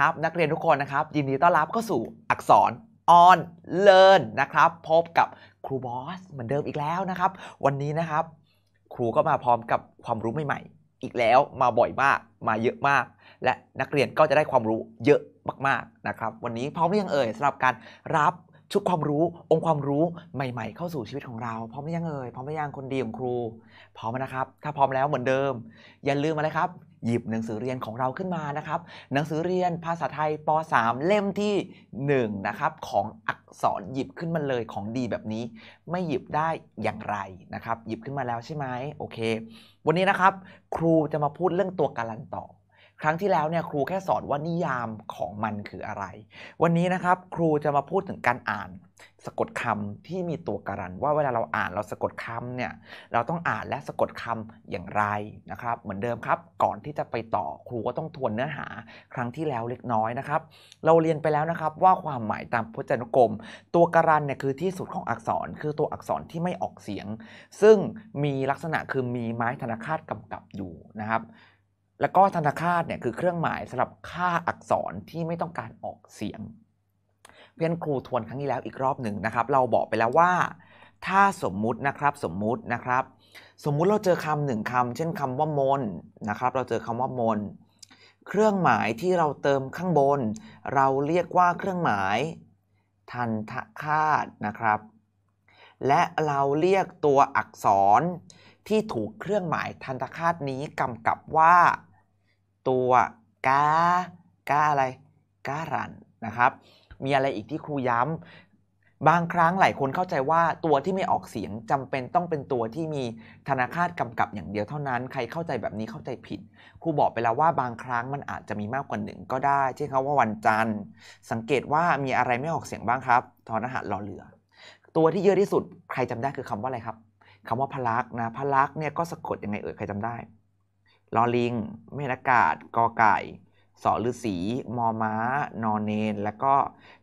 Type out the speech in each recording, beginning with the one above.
นครับนักเรียนทุกคนนะครับ ยินดีต้อนรับเข้าสู่อักษร on learn นะครับพบกับครูบอสเหมือนเดิมอีกแล้วนะครับ วันนี้นะครับ ครูก็มาพร้อมกับความรู้ใหม่ ๆ อีกแล้วมาบ่อยมากมาเยอะมาก และนักเรียนก็จะได้ความรู้เยอะมากๆนะครับ วันนี้พร้อมหรือยังเอ่ยสำหรับการรับชุดความรู้องค์ความรู้ใหม่ๆ เข้าสู่ชีวิตของเราพร้อมหรือยังเอ่ย พร้อมหรือยังคนดีของครูพร้อมนะครับ ถ้าพร้อมแล้วเหมือนเดิม อย่าลืมมาเลยครับหยิบหนังสือเรียนของเราขึ้นมานะครับ หนังสือเรียนภาษาไทยป .3 เล่มที่1นะครับของอักษรหยิบขึ้นมาเลยของดีแบบนี้ ไม่หยิบได้อย่างไรนะครับหยิบขึ้นมาแล้วใช่ไหมโอเค วันนี้นะครับ ครูจะมาพูดเรื่องตัวการันต่อครั้งที่แล้วเนี่ยครูแค่สอนว่านิยามของมันคืออะไร วันนี้นะครับ ครูจะมาพูดถึงการอ่านสะกดคำที่มีตัวการันว่าเวลาเราอ่านเราสะกดคำเนี่ยเราต้องอ่านและสะกดคำอย่างไรนะครับ เหมือนเดิมครับก่อนที่จะไปต่อครูก็ต้องทวนเนื้อหา ครั้งที่แล้วเล็กน้อยนะครับ เราเรียนไปแล้วนะครับว่าความหมายตามพจนานุกรม ตัวการันเนี่ยคือที่สุดของอักษร คือตัวอักษรที่ไม่ออกเสียง ซึ่งมีลักษณะคือมีไม้ธนาคารกากับอยู่นะครับแล้วก็ธนาคารเนี่ยคือเครื่องหมายสำหรับค่าอักษรที่ไม่ต้องการออกเสียง เพื่อนครูทวนครั้งนี้แล้วอีกรอบหนึ่งนะครับ เราบอกไปแล้วว่า ถ้าสมมุตินะครับสมมุตินะครับ สมมุติเราเจอคำหนึ่งคำเช่นคำว่ามนนะครับ เราเจอคำว่ามน เครื่องหมายที่เราเติมข้างบน เราเรียกว่าเครื่องหมายทันทคาตนะครับ และเราเรียกตัวอักษรที่ถูกเครื่องหมายทันตคาตนี้กำกับว่าตัวกากาอะไรการันนะครับ มีอะไรอีกที่ครูย้ำ บางครั้งหลายคนเข้าใจว่าตัวที่ไม่ออกเสียงจำเป็นต้องเป็นตัวที่มีธนาคารกำกับอย่างเดียวเท่านั้น ใครเข้าใจแบบนี้เข้าใจผิด ครูบอกไปแล้วว่าบางครั้งมันอาจจะมีมากกว่าหนึ่งก็ได้ เช่นคำว่าวันจันทร์ สังเกตว่ามีอะไรไม่ออกเสียงบ้างครับทอนหัรรอเหลือ ตัวที่เยอะที่สุด ใครจำได้คือคำว่าอะไรครับ คำว่าพลักนะพลักเนี่ยก็สะกดยังไงเอ่ยใครจำได้ลอลิงเมนากาศกอไก่สอฤษีมอม้านอนเนน แล้วก็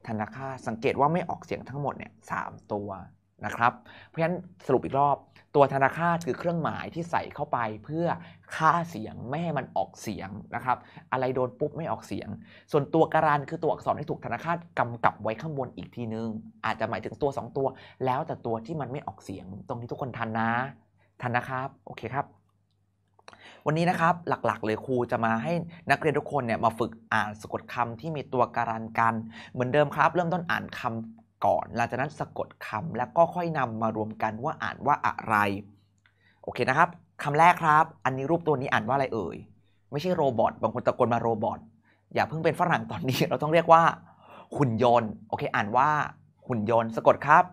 ธนาคาสังเกตว่าไม่ออกเสียงทั้งหมดเนี่ยสตัวนะครับ เพราะฉะนั้นสรุปอีกรอบ ตัวธนาคาคือเครื่องหมายที่ใส่เข้าไปเพื่อค่าเสียงไม่ให้มันออกเสียงนะครับ อะไรโดนปุ๊บไม่ออกเสียง ส่วนตัวการันคือตัวอักษรที่ถูกธนาคารกำกับไว้ข้างบนอีกทีนึง อาจจะหมายถึงตัว 2 ตัว แล้วแต่ตัวที่มันไม่ออกเสียงตรงนี้ทุกคนทันนะทันนะครับโอเคครับวันนี้นะครับหลักๆ เลยครูจะมาให้นักเรียนทุกคนเนี่ยมาฝึกอ่านสะกดคำที่มีตัวการันกัน เหมือนเดิมครับเริ่มต้นอ่านคำก่อนหลังจากนั้นสะกดคำแล้วก็ค่อยนำมารวมกันว่าอ่านว่าอะไร โอเคนะครับ คำแรกครับอันนี้รูปตัวนี้อ่านว่าอะไรเอ่ยไม่ใช่โรบอทบางคนตะโกนมาโรบอทอย่าเพิ่งเป็นฝรั่งตอนนี้เราต้องเรียกว่า หุ่นยนต์โอเค อ่านว่าหุ่นยนต์สะกดครับ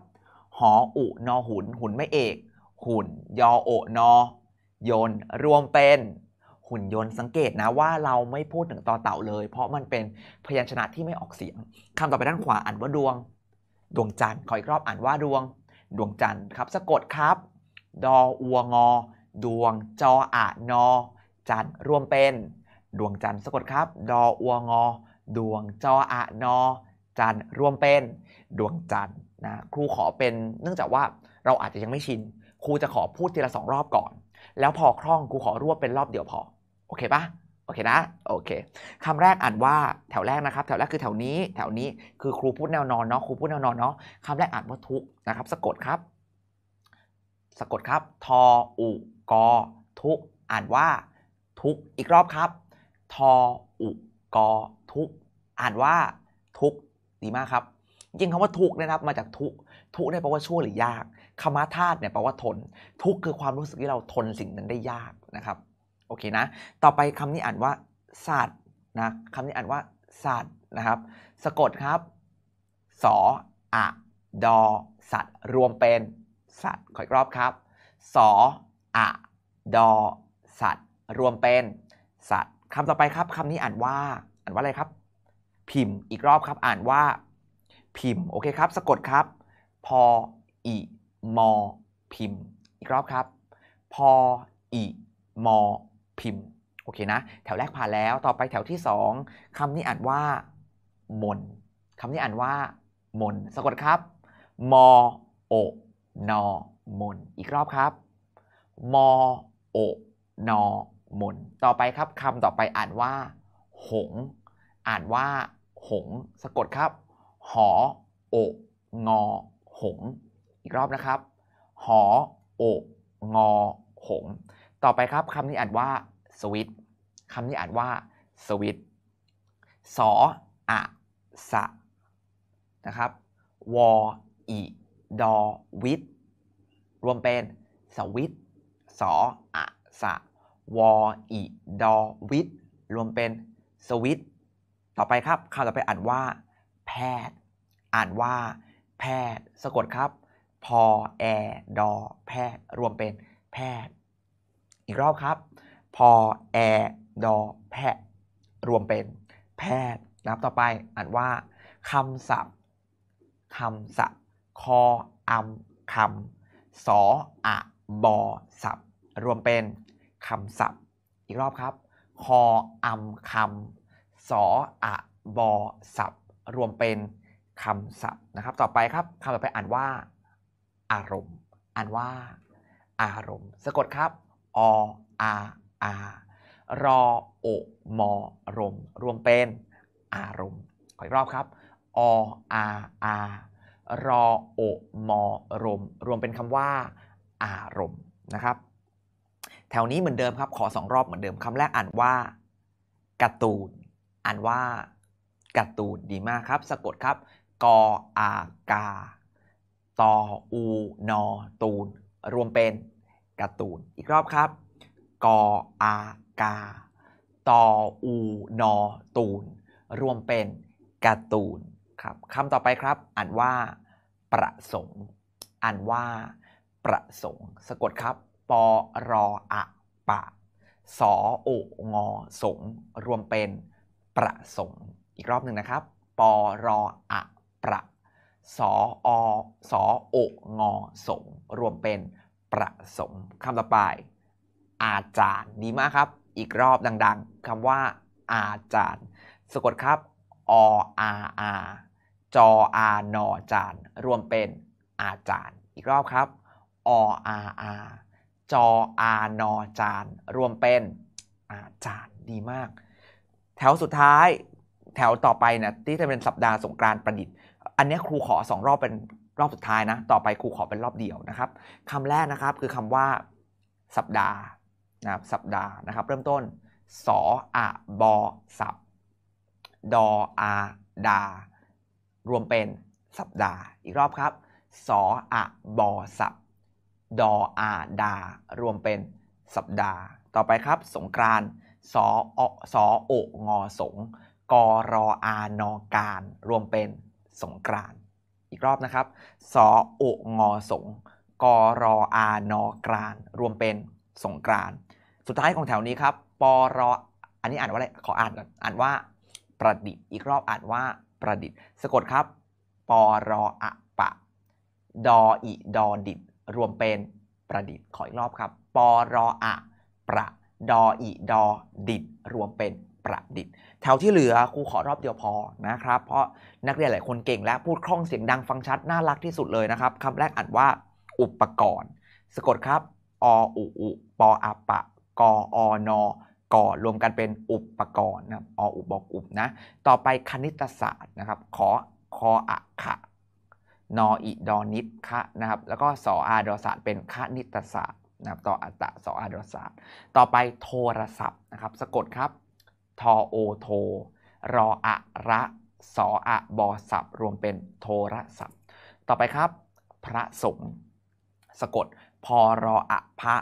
หออุนอหุนหุนไม่เอก หุ่นยอโอนอยนต์รวมเป็นหุ่นยนต์สังเกตนะว่าเราไม่พูดถึงต่อเต่าเลย เพราะมันเป็นพยัญชนะที่ไม่ออกเสียง คำต่อไปด้านขวาอ่านว่าดวง ดวงจันทร์ขออีกรอบอ่านว่าดวง ดวงจันทร์ครับสะกดครับ ดออัวงอดวงจออานอจันทร์รวมเป็น ดวงจันทร์สะกดครับ ดออัวงอดวงจออานอจันทร์รวมเป็น ดวงจันทร์นะครูขอเป็นเนื่องจากว่าเราอาจจะยังไม่ชินครูจะขอพูดทีละสองรอบก่อนแล้วพอคล่องกู ขอรวบเป็นรอบเดียวพอโอเคปะโอเคนะโอเคคำแรกอ่านว่าแถวแรกนะครับ แถวแรกคือแถวนี้แถวนี้คือครูพูดแนวนอนเนาะครูพูดแนวนอนเนาะคำแรกอ่านว่าทุกนะครับ สะกดครับ สะกดครับทออุกอทุกอ่านว่า ทุกอีกรอบครับทออุกอทุกอ่านว่า ทุกดีมากครับจริงคำว่าทุกนะครับมาจากทุกทุกได้แปลว่าชั่วหรือยากคมาธาตุเนี่ยแปลว่าทน ทุกคือความรู้สึกที่เราทนสิ่งนั้นได้ยากนะครับโอเคนะต่อไปคำนี้อ่านว่าสาตว์นะคำนี้อ่านว่าสาตว์นะครับ สะกดครับสออะดอสัตว์รวมเป็นสัตว์ขออีกรอบครับสออะดอสัตว์รวมเป็นสัตว์คำต่อไปครับคำนี้อ่านว่าอ่านว่าอะไรครับ พิมพ์อีกรอบครับอ่านว่าพิมพ์โอเคครับสะกดครับ พออีมอพิมพ์ อีกรอบครับพออีมอพิมพ์โอเคนะแถวแรกผ่านแล้ว ต่อไปแถวที่สองคำนี้อ่านว่ามนคำนี้อ่านว่ามนสะกดครับมอโอนอมนอีกรอบครับมอโอนอมนต่อไปครับคำต่อไปอ่านว่าหงอ่านว่าหง สะกดครับหอโองอหงอีกรอบนะครับ หอโองอหง ต่อไปครับคำนี้อ่านว่าสวิตคำนี้อ่านว่าสวิตสออะสะ นะครับ วออีดอวิตรวมเป็นสวิตสออะสะ วออีดอวิตรวมเป็นสวิตต่อไปครับคำต่อไปอ่านว่าแพทย์ อ่านว่าแพทย์ สะกดครับพอแอดอแพทย์รวมเป็นแพทย์อีกรอบครับพอแอดอแพทย์รวมเป็นแพทย์นะครับ ต่อไปอ่านว่าคำศัพท์คำศัพท์คออำคำสออะบอศัพท์รวมเป็นคำศัพท์ อีกรอบครับคออำคำสออะบอศัพท์รวมเป็นคำศัพท์นะครับต่อไปครับคำต่อไปอ่านว่าอารมณ์อ่านว่าอารมณ์สะกดครับออาอารอโอมอรมรวมเป็นอารมณ์ขออีกรอบครับออาอารอโอมอรมรวมเป็นคำว่าอารมณ์นะครับแถวนี้เหมือนเดิมครับขอสองรอบเหมือนเดิมคำแรกอ่านว่าการ์ตูนอ่านว่าการ์ตูน ดีมากครับ สะกดครับกออากาตออูนอตูนรวมเป็นกระตูนอีกรอบครับกออากาตออูนอตูนรวมเป็นกระตูนครับคำต่อไปครับอ่านว่าประสงค์ อ่านว่าประสงค์สะกดครับปอรออะปะสอโองอสงรวมเป็นประสงค์ อีกรอบหนึ่งนะครับปอรออะประสออสอโองสงรวมเป็นประสงค์คำต่อไปอาจารย์ดีมากครับอีกรอบดัง ๆคำว่าอาจารย์สะกดครับออาอาจออานอจานรวมเป็นอาจารย์อีกรอบครับออาอาจออานอจานรวมเป็นอาจารย์ดีมาก แถวสุดท้ายแถวต่อไปนะที่จะเป็นสัปดาห์สงกรานต์ประดิษฐ์อันนี้ครูขอสองรอบเป็นรอบสุดท้ายนะ ต่อไปครูขอเป็นรอบเดียวนะครับคำแรกนะครับคือคำว่า สัปดาห์นะครับ สัปดาห์นะครับเริ่มต้น สออะบอสับดออาดา รวมเป็นสัปดาห์อีกรอบครับสออะบอสับดออาดา รวมเป็นสัปดาห์ ต่อไปครับสงกรานสออสอโองอสง กรออานอการ รวมเป็นสงกราน อีกรอบนะครับ สอโองอสง กรออานอกราน รวมเป็นสงกราน สุดท้ายของแถวนี้ครับ ปรออันนี้อ่านว่าอะไร ขออ่านก่อน อ่านว่าประดิษฐ์ อีกรอบอ่านว่าประดิษฐ์สะกดครับ ปรออะปะดออิดอดิดรวมเป็นประดิษฐ์ ขออีกรอบครับ ปรออะประดออิดอดิดรวมเป็นประดิษฐ์แถวที่เหลือครูขอรอบเดียวพอนะครับเพราะนักเรียนหลายคนเก่งและพูดคล่องเสียงดังฟังชัดน่ารักที่สุดเลยนะครับคำแรกอ่านว่าอุปกรณ์ สะกดครับออุอุปออปะกออนกอรวมกันเป็นอุปกรณ์นะออุบอกอุบนะต่อไปคณิตศาสตร์นะครับ ขอคออะขะนออิดอนิตคะนะครับแล้วก็ สออาดอศาสตร์เป็นคณิตศาสตร์นะครับต่ออัตตะสออาดอศาสตร์ ต่อไปโทรศัพท์นะครับ สะกดครับทอโอโท รออะระสออะบอสับรวมเป็นโทรศัพท์ ต่อไปครับ พระสงฆ์สะกดพอรออะพระ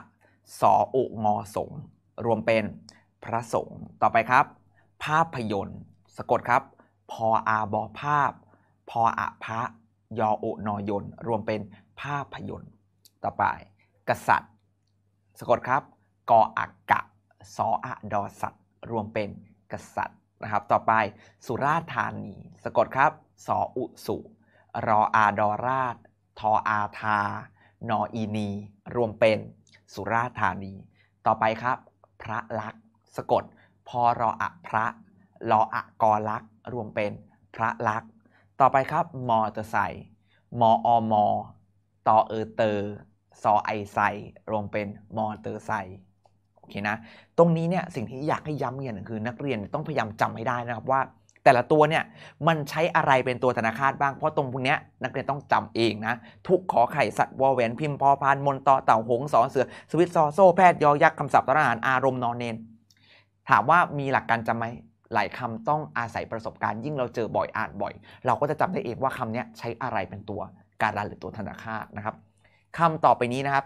สออุงอสง รวมเป็นพระสงฆ์ต่อไปครับ ภาพยนตร์สะกดครับ พออาบอภาพ พออะพระยออุนอยนรวมเป็นภาพยนตร์ต่อไป กษัตริย์ สะกดครับ กออักกะสออะดอสัตรวมเป็นกษัตริย์นะครับ ต่อไปสุราษฎร์ธานีสะกดครับสออุสุ รออาดอราช ทออาทานออีนี รวมเป็นสุราษฎร์ธานี ต่อไปครับ พระลักษ์สะกดพอรออะพระรออะกอลักษ์รวมเป็นพระลักษ์ต่อไปครับมอเตอร์ไซค์มออมอตอเออเตอร์ซอไอไซ รวมเป็นมอเตอร์ไซค์นีนะตรงนี้เนี่ยสิ่งที่อยากให้ย้ำเงียนคือ นักเรียนต้องพยายามจำให้ได้นะครับว่า แต่ละตัวเนี่ยมันใช้อะไรเป็นตัวธนาคารบ้างเพราะตรงพวกนี้นักเรียนต้องจำเองนะทุกขอไข่ สัตว์วอแหวน พิมพ์พอพานมนตอเต่าหงสอเสือสวิตซอโซ่แพทย์ยอยักษ์คำศัพท์ตระหาร อารมณ์นอนเนนถามว่ามีหลักการจำไหมหลายคำต้องอาศัยประสบการณ์ยิ่งเราเจอบ่อยอ่านบ่อย เราก็จะจำได้เองว่าคำนี้ใช้อะไรเป็นตัวการันหรือตัวธนาคารนะครับคำต่อไปนี้นะครับ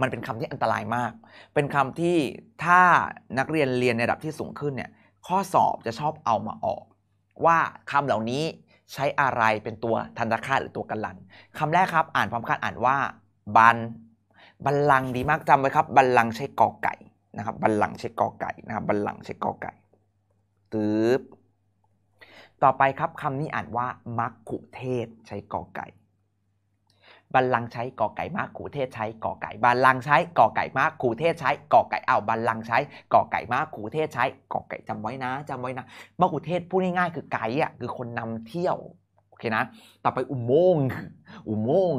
มันเป็นคำที่อันตรายมาก เป็นคำที่ถ้านักเรียนเรียนในระดับที่สูงขึ้นเนี่ย ข้อสอบจะชอบเอามาออก ว่าคำเหล่านี้ใช้อะไรเป็นตัวทันตคาหรือตัวกันลันคำแรกครับอ่านพร้อมกันอ่านว่าบันบันลังดีมากจำไว้ครับบันลังใช้กอไก่นะครับบันลังใช้กอไก่นะครับบันลังใช้กอไก่ตืบต่อไปครับคำนี้อ่านว่ามักขุเทศใช้กอไก่บัลลังใช้กอไก่มากขู่เทศใช้กอไก่บัลลังใช้กอไก่มากขู่เทศใช้กอไก่เอ้าบัลลังใช้กอไก่มากขู่เทศใช้กอไก่จำไว้นะ จำไว้นะมกขู่เทศพูดง่ายๆคือไก่อ่ะคือคนนำเที่ยวโอเคนะ ต่อไปอุโมงค์อุโมงค์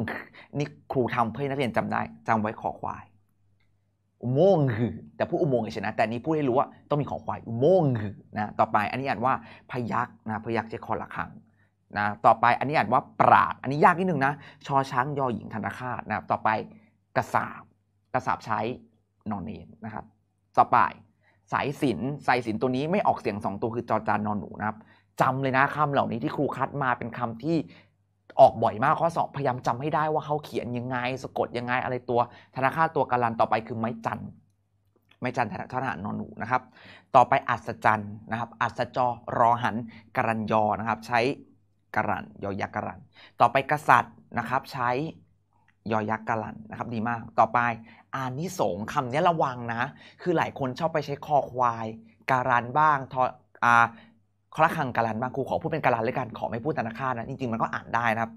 นี่ครูทำเพื่อนักเรียนจำได้ จำไว้ขอควาย อุโมงค์แต่พูดอุโมงค์เฉยนะ แต่นี้พูดให้รู้ว่าต้องมีขอควาย อุโมงค์นะต่อไปอันนี้อ่านว่า พยักนะพยักจะคอละครังนะต่อไปอันนี้อ่านว่าปราดอันนี้ยากนิดนึงนะชอช้างยอหญิงธนาคาตนะต่อไปกระสาบกระสาบใช้นอนเนนนะครับ ต่อไปสายสินสายสินตัวนี้ไม่ออกเสียงสองตัวคือจอจานนอนหนูนะครับจำเลยนะคำเหล่านี้ที่ครูคัดมาเป็นคำที่ออกบ่อยมากข้อสอบพยายามจำให้ได้ว่าเขาเขียนยังไง สะกดยังไงอะไรตัวธนาคารตัวการันต่อไปคือไม้จันไม้จันธนาคารนอนหนูนะครับ ต่อไปอัศจรรย์นะครับ อัศจรรอหัน กรัญยอนะครับใช้กรันยอยักษ์กรันต่อไปกษัตริย์นะครับใช้ ยอยักษ์กรันนะครับ ดีมากต่อไปอานิสงคำนี้ระวังนะคือหลายคนชอบไปใช้คอควายการันบ้างทออาคระคังการันบ้างครูขอพูดเป็นการันเลยกันขอไม่พูดธนาคารนะจริงๆมันก็อ่านได้นะครับ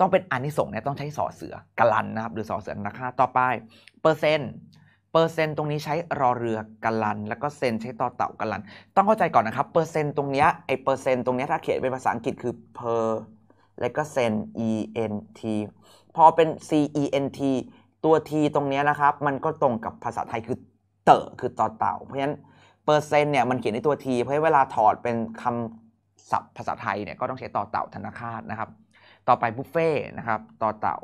ต้องเป็นอานิสงเนี่ยต้องใช้สอเสือการันนะครับหรือสอเสือธนาคารต่อไป เปอร์เซ็นต์เปอร์เซ็นต์ตรงนี้ใช้รอเรือกัลลัน แล้วก็เซนใช้ต่อเต่ากัลลัน ต้องเข้าใจก่อนนะครับเปอร์เซ็นต์ตรงนี้ไอเปอร์เซ็นต์ตรงนี้ถ้าเขียนเป็นภาษาอังกฤษคือ per แล้วก็เซน ent พอเป็น cent ตัว t ตรงนี้นะครับมันก็ตรงกับภาษาไทยคือเตอคือต่อเต่าเพราะฉะนั้นเปอร์เซ็นต์เนี่ยมันเขียนในตัว t เพราะเวลาถอดเป็นคำศัพท์ภาษาไทยเนี่ยก็ต้องใช้ต่อเต่าธนาคารนะครับต่อไปบุฟเฟ่นะครับต่อเต่า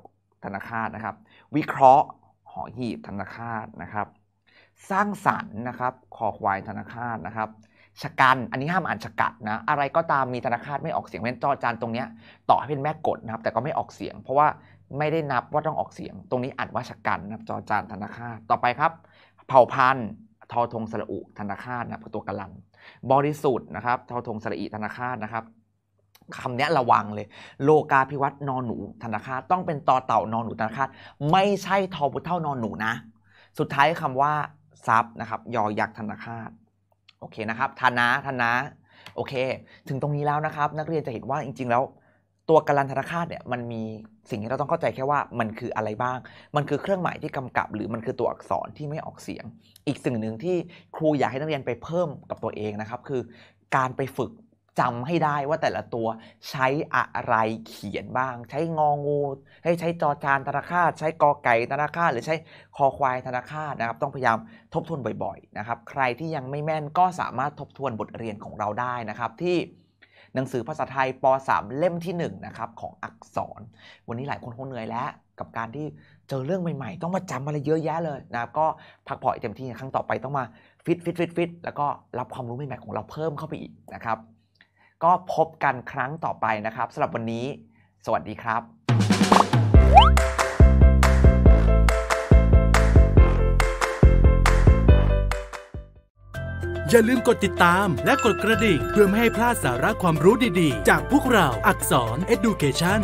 ธนาคารนะครับวิเคราะห์หอหีบธนคาตนะครับ สร้างสรรค์นะครับคอควายธนคาตนะครับชะกันอันนี้ห้ามอ่านชะกัดนะอะไรก็ตามมีธนาคารไม่ออกเสียงเป็นจอจานตรงเนี้ยต่อให้เป็นแม่กดนะครับ แต่ก็ไม่ออกเสียง เพราะว่าไม่ได้นับว่าต้องออกเสียง ตรงนี้ อ่านว่าชะกันนะครับจอจานธนาคารต่อไปครับ เผ่าพันธุ์ทอทงสระอุธนาคารนะครับตัวกะลันบริสุทธิ์นะครับทอทงสระอีธนาคารนะครับคำนี้ระวังเลยโลกาพิวัตรนอนหนูธนาคารต้องเป็นต่อเต่านอนหนูธนาคารไม่ใช่ทอพุทเท่านอนหนูนะ สุดท้ายคำว่าซับนะครับยอยักษ์ธนาคารโอเคนะครับธนาธนาโอเค ถึงตรงนี้แล้วนะครับ นักเรียนจะเห็นว่าจริง ๆแล้ว ตัวการันธนาคารเนี่ยมันมีสิ่งที่เราต้องเข้าใจแค่ว่ามันคืออะไรบ้าง มันคือเครื่องหมายที่กำกับ หรือมันคือตัวอักษรที่ไม่ออกเสียง อีกสิ่งหนึ่งที่ครูอยากให้นักเรียนไปเพิ่มกับตัวเองนะครับคือการไปฝึกจำให้ได้ว่าแต่ละตัวใช้อะไรเขียนบ้าง ใช้งองูให้ใช้จอจานธนาคารใช้กอไก่ธนาคารหรือใช้คอควายธนาคารนะครับต้องพยายามทบทวนบ่อยๆนะครับใครที่ยังไม่แม่นก็สามารถทบทวนบทเรียนของเราได้นะครับที่ หนังสือภาษาไทยป .3 เล่มที่1นะครับของอักษรวันนี้หลายคนคงเหนื่อยแล้วกับการที่เจอเรื่องใหม่ๆต้องมาจำอะไรเยอะแยะเลยนะก็พักผ่อนเต็มที่ครั้งต่อไปต้องมาฟิตฟิตฟิตฟิตแล้วก็รับความรู้ใหม่ๆของเราเพิ่มเข้าไปอีกนะครับก็พบกันครั้งต่อไปนะครับสำหรับวันนี้ สวัสดีครับ อย่าลืมกดติดตามและกดกระดิ่งเพื่อไม่ให้พลาดสาระความรู้ดีๆ จากพวกเราอักษร Education